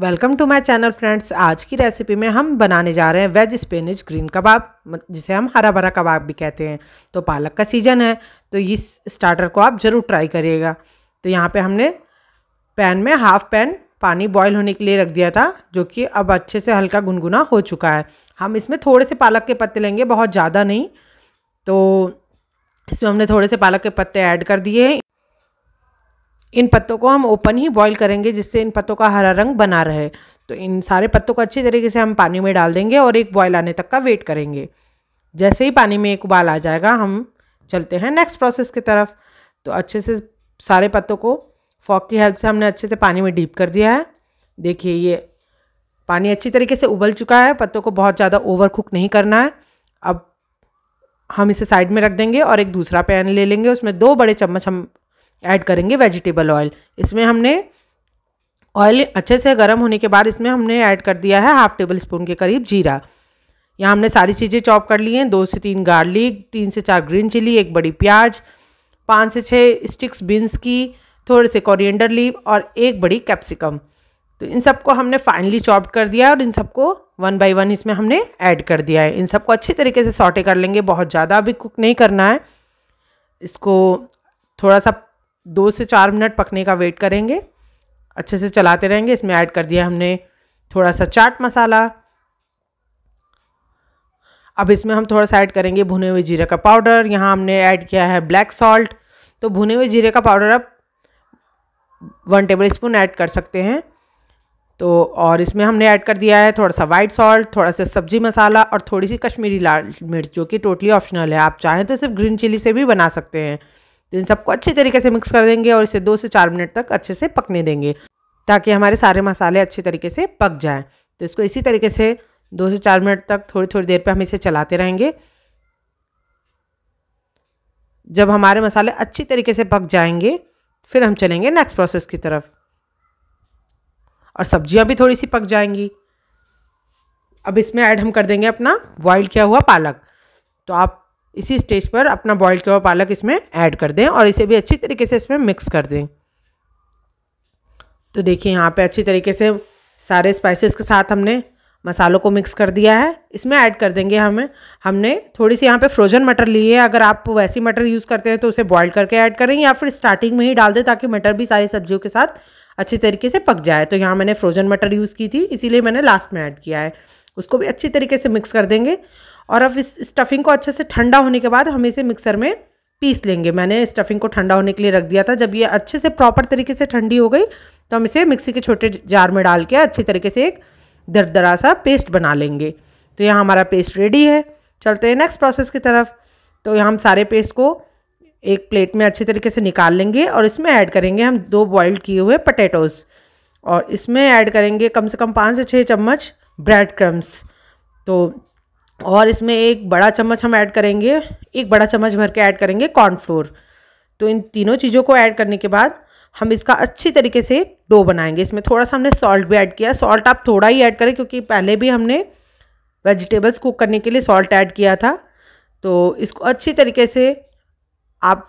welcome to my channel friends आज की recipe में हम बनाने जा रहे हैं वेज स्पेनिश ग्रीन कबाब जिसे हम हरा भरा कबाब भी कहते हैं तो पालक का सीजन है तो इस स्टार्टर को आप ज़रूर ट्राई करिएगा तो यहाँ पे हमने पैन में हाफ पैन पानी बॉयल होने के लिए रख दिया था जो कि अब अच्छे से हल्का गुनगुना हो चुका है हम इसमें थोड़े से पालक के पत्ते लेंगे बहुत ज़्यादा नहीं तो इसमें हमने थोड़े से पालक के पत्ते ऐड कर दिए हैं इन पत्तों को हम ओपन ही बॉईल करेंगे जिससे इन पत्तों का हरा रंग बना रहे तो इन सारे पत्तों को अच्छी तरीके से हम पानी में डाल देंगे और एक बॉयल आने तक का वेट करेंगे जैसे ही पानी में एक उबाल आ जाएगा हम चलते हैं नेक्स्ट प्रोसेस की तरफ तो अच्छे से सारे पत्तों को फॉक की हेल्प से हमने अच्छे से पानी में डीप कर दिया है देखिए ये पानी अच्छी तरीके से उबल चुका है पत्तों को बहुत ज़्यादा ओवर कुक नहीं करना है अब हम इसे साइड में रख देंगे और एक दूसरा पैन ले लेंगे उसमें दो बड़े चम्मच हम ऐड करेंगे वेजिटेबल ऑयल इसमें हमने ऑयल अच्छे से गर्म होने के बाद इसमें हमने ऐड कर दिया है हाफ टेबल स्पून के करीब जीरा यहाँ हमने सारी चीज़ें चॉप कर ली हैं दो से तीन गार्लिक तीन से चार ग्रीन चिली एक बड़ी प्याज पाँच से छः स्टिक्स बीन्स की थोड़े से कोरिएंडर लीव और एक बड़ी कैप्सिकम तो इन सबको हमने फाइनली चॉप कर दिया और इन सबको वन बाय वन इसमें हमने ऐड कर दिया है इन सबको अच्छी तरीके से सॉटे कर लेंगे बहुत ज़्यादा अभी कुक नहीं करना है इसको थोड़ा सा दो से चार मिनट पकने का वेट करेंगे अच्छे से चलाते रहेंगे इसमें ऐड कर दिया हमने थोड़ा सा चाट मसाला अब इसमें हम थोड़ा सा ऐड करेंगे भुने हुए जीरे का पाउडर यहाँ हमने ऐड किया है ब्लैक सॉल्ट तो भुने हुए जीरे का पाउडर आप वन टेबल स्पून ऐड कर सकते हैं तो और इसमें हमने ऐड कर दिया है थोड़ा सा वाइट सॉल्ट थोड़ा सा सब्जी मसाला और थोड़ी सी कश्मीरी लाल मिर्च जो कि टोटली ऑप्शनल है आप चाहें तो सिर्फ ग्रीन चिली से भी बना सकते हैं तो इन सबको अच्छे तरीके से मिक्स कर देंगे और इसे दो से चार मिनट तक अच्छे से पकने देंगे ताकि हमारे सारे मसाले अच्छे तरीके से पक जाएँ तो इसको इसी तरीके से दो से चार मिनट तक थोड़ी थोड़ी देर पर हम इसे चलाते रहेंगे जब हमारे मसाले अच्छी तरीके से पक जाएंगे फिर हम चलेंगे नेक्स्ट प्रोसेस की तरफ और सब्जियां भी थोड़ी सी पक जाएंगी अब इसमें ऐड हम कर देंगे अपना बॉइल किया हुआ पालक तो आप इसी स्टेज पर अपना बॉयल किया हुआ पालक इसमें ऐड कर दें और इसे भी अच्छी तरीके से इसमें मिक्स कर दें तो देखिए यहाँ पे अच्छी तरीके से सारे स्पाइसेस के साथ हमने मसालों को मिक्स कर दिया है इसमें ऐड कर देंगे हमें हमने थोड़ी सी यहाँ पे फ्रोजन मटर ली है अगर आप वैसी मटर यूज़ करते हैं तो उसे बॉईल करके ऐड करें या फिर स्टार्टिंग में ही डाल दें ताकि मटर भी सारी सब्जियों के साथ अच्छी तरीके से पक जाए तो यहाँ मैंने फ्रोजन मटर यूज़ की थी इसीलिए मैंने लास्ट में ऐड किया है उसको भी अच्छी तरीके से मिक्स कर देंगे और अब इस स्टफिंग को अच्छे से ठंडा होने के बाद हम इसे मिक्सर में पीस लेंगे मैंने स्टफिंग को ठंडा होने के लिए रख दिया था जब ये अच्छे से प्रॉपर तरीके से ठंडी हो गई तो हम इसे मिक्सी के छोटे जार में डाल के अच्छे तरीके से एक दरदरा सा पेस्ट बना लेंगे तो यहाँ हमारा पेस्ट रेडी है चलते हैं नेक्स्ट प्रोसेस की तरफ तो यहाँ हम सारे पेस्ट को एक प्लेट में अच्छे तरीके से निकाल लेंगे और इसमें ऐड करेंगे हम दो बॉइल्ड किए हुए पटेटोज़ और इसमें ऐड करेंगे कम से कम पाँच से छः चम्मच ब्रेड क्रम्स तो और इसमें एक बड़ा चम्मच हम ऐड करेंगे एक बड़ा चम्मच भर के ऐड करेंगे कॉर्नफ्लोर तो इन तीनों चीज़ों को ऐड करने के बाद हम इसका अच्छी तरीके से डो बनाएंगे इसमें थोड़ा सा हमने सॉल्ट भी ऐड किया सॉल्ट आप थोड़ा ही ऐड करें क्योंकि पहले भी हमने वेजिटेबल्स कुक करने के लिए सॉल्ट ऐड किया था तो इसको अच्छी तरीके से आप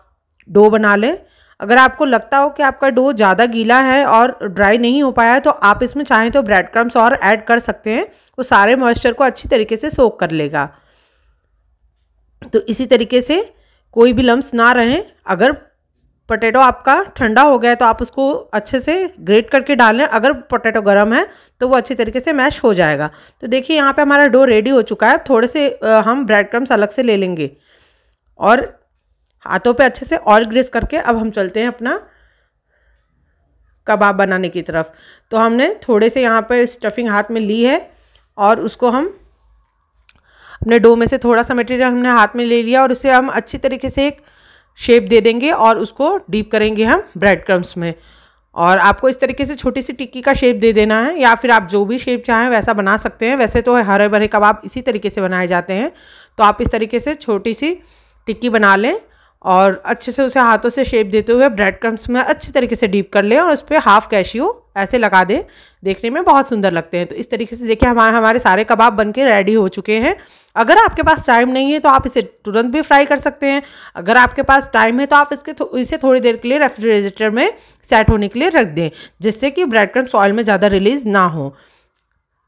डो बना लें अगर आपको लगता हो कि आपका डो ज़्यादा गीला है और ड्राई नहीं हो पाया है तो आप इसमें चाहें तो ब्रेड क्रम्स और ऐड कर सकते हैं वो सारे मॉइस्चर को अच्छी तरीके से सोख कर लेगा तो इसी तरीके से कोई भी लम्ब ना रहें अगर पोटैटो आपका ठंडा हो गया है तो आप उसको अच्छे से ग्रेट करके डालें अगर पोटैटो गर्म है तो वो अच्छी तरीके से मैश हो जाएगा तो देखिए यहाँ पे हमारा डो रेडी हो चुका है थोड़े से हम ब्रेड क्रम्स अलग से ले लेंगे और हाथों पे अच्छे से ऑयल ग्रेस करके अब हम चलते हैं अपना कबाब बनाने की तरफ तो हमने थोड़े से यहाँ पर स्टफिंग हाथ में ली है और उसको हम अपने डो में से थोड़ा सा मटेरियल हमने हाथ में ले लिया और उसे हम अच्छी तरीके से एक शेप दे देंगे और उसको डीप करेंगे हम ब्रेड क्रम्स में और आपको इस तरीके से छोटी सी टिक्की का शेप दे देना है या फिर आप जो भी शेप चाहें वैसा बना सकते हैं वैसे तो हरे भरे कबाब इसी तरीके से बनाए जाते हैं तो आप इस तरीके से छोटी सी टिक्की बना लें और अच्छे से उसे हाथों से शेप देते हुए ब्रेड क्रम्स में अच्छे तरीके से डीप कर लें और उस पर हाफ कैशियो ऐसे लगा दें देखने में बहुत सुंदर लगते हैं तो इस तरीके से देखिए हमारे हमारे सारे कबाब बन के रेडी हो चुके हैं अगर आपके पास टाइम नहीं है तो आप इसे तुरंत भी फ्राई कर सकते हैं अगर आपके पास टाइम है तो आप इसके थो, इसे थोड़ी देर के लिए रेफ्रिजरेटर में सेट होने के लिए रख दें जिससे कि ब्रेड क्रम्स ऑयल में ज़्यादा रिलीज ना हो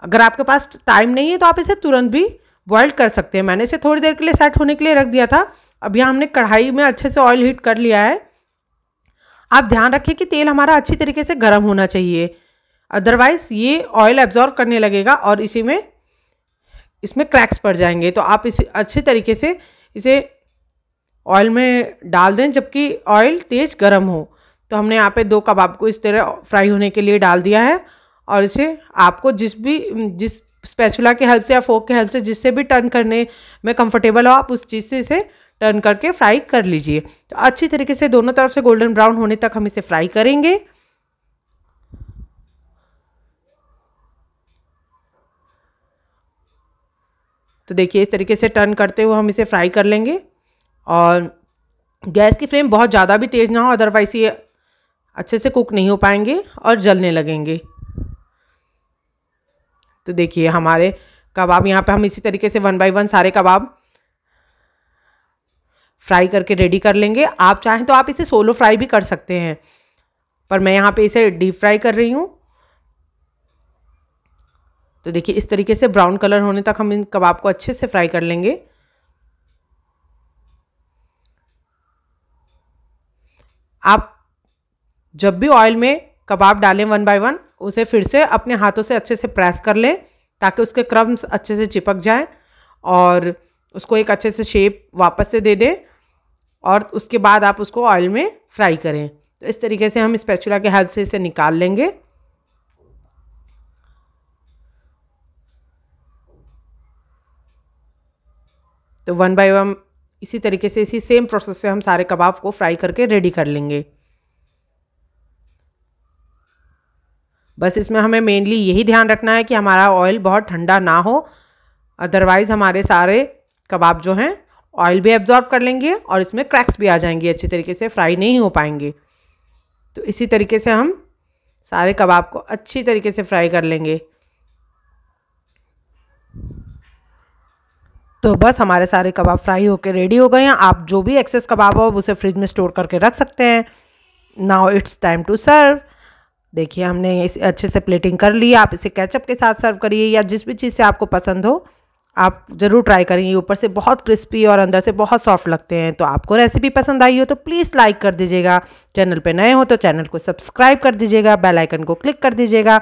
अगर आपके पास टाइम नहीं है तो आप इसे तुरंत भी बॉयल कर सकते हैं मैंने इसे थोड़ी देर के लिए सेट होने के लिए रख दिया था अब यहाँ हमने कढ़ाई में अच्छे से ऑयल हीट कर लिया है आप ध्यान रखें कि तेल हमारा अच्छी तरीके से गर्म होना चाहिए अदरवाइज़ ये ऑयल एब्जॉर्व करने लगेगा और इसी में इसमें क्रैक्स पड़ जाएंगे तो आप इसे अच्छे तरीके से इसे ऑयल में डाल दें जबकि ऑयल तेज़ गर्म हो तो हमने यहाँ पे दो कबाब को इस तरह फ्राई होने के लिए डाल दिया है और इसे आपको जिस भी जिस स्पैचुला के हेल्प से या फोक के हेल्प से जिससे भी टर्न करने में कंफर्टेबल हो आप उस चीज़ से इसे टर्न करके फ्राई कर लीजिए तो अच्छी तरीके से दोनों तरफ से गोल्डन ब्राउन होने तक हम इसे फ्राई करेंगे तो देखिए इस तरीके से टर्न करते हुए हम इसे फ्राई कर लेंगे और गैस की फ्लेम बहुत ज़्यादा भी तेज़ ना हो अदरवाइज ये अच्छे से कुक नहीं हो पाएंगे और जलने लगेंगे तो देखिए हमारे कबाब यहाँ पे हम इसी तरीके से वन बाय वन सारे कबाब फ्राई करके रेडी कर लेंगे आप चाहें तो आप इसे सोलो फ्राई भी कर सकते हैं पर मैं यहाँ पे इसे डीप फ्राई कर रही हूँ तो देखिए इस तरीके से ब्राउन कलर होने तक हम इन कबाब को अच्छे से फ्राई कर लेंगे आप जब भी ऑयल में कबाब डालें वन बाय वन उसे फिर से अपने हाथों से अच्छे से प्रेस कर लें ताकि उसके क्रम्स अच्छे से चिपक जाएं और उसको एक अच्छे से शेप वापस से दे दें और उसके बाद आप उसको ऑयल में फ्राई करें तो इस तरीके से हम स्पैचुला के हेल्प से इसे निकाल लेंगे तो वन बाय वन इसी तरीके से इसी सेम प्रोसेस से हम सारे कबाब को फ्राई करके रेडी कर लेंगे बस इसमें हमें मेनली यही ध्यान रखना है कि हमारा ऑयल बहुत ठंडा ना हो अदरवाइज़ हमारे सारे कबाब जो हैं ऑयल भी एब्जॉर्ब कर लेंगे और इसमें क्रैक्स भी आ जाएंगे अच्छी तरीके से फ्राई नहीं हो पाएंगे तो इसी तरीके से हम सारे कबाब को अच्छी तरीके से फ्राई कर लेंगे तो बस हमारे सारे कबाब फ्राई होकर रेडी हो गए हैं आप जो भी एक्सेस कबाब हो उसे फ्रिज में स्टोर करके रख सकते हैं now it's time to serve देखिए हमने इसे अच्छे से प्लेटिंग कर ली आप इसे केचप के साथ सर्व करिए या जिस भी चीज़ से आपको पसंद हो आप ज़रूर ट्राई करेंगे ऊपर से बहुत क्रिस्पी और अंदर से बहुत सॉफ्ट लगते हैं तो आपको रेसिपी पसंद आई हो तो प्लीज़ लाइक कर दीजिएगा चैनल पे नए हो तो चैनल को सब्सक्राइब कर दीजिएगा बेल आइकन को क्लिक कर दीजिएगा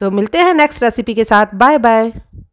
तो मिलते हैं नेक्स्ट रेसिपी के साथ बाय बाय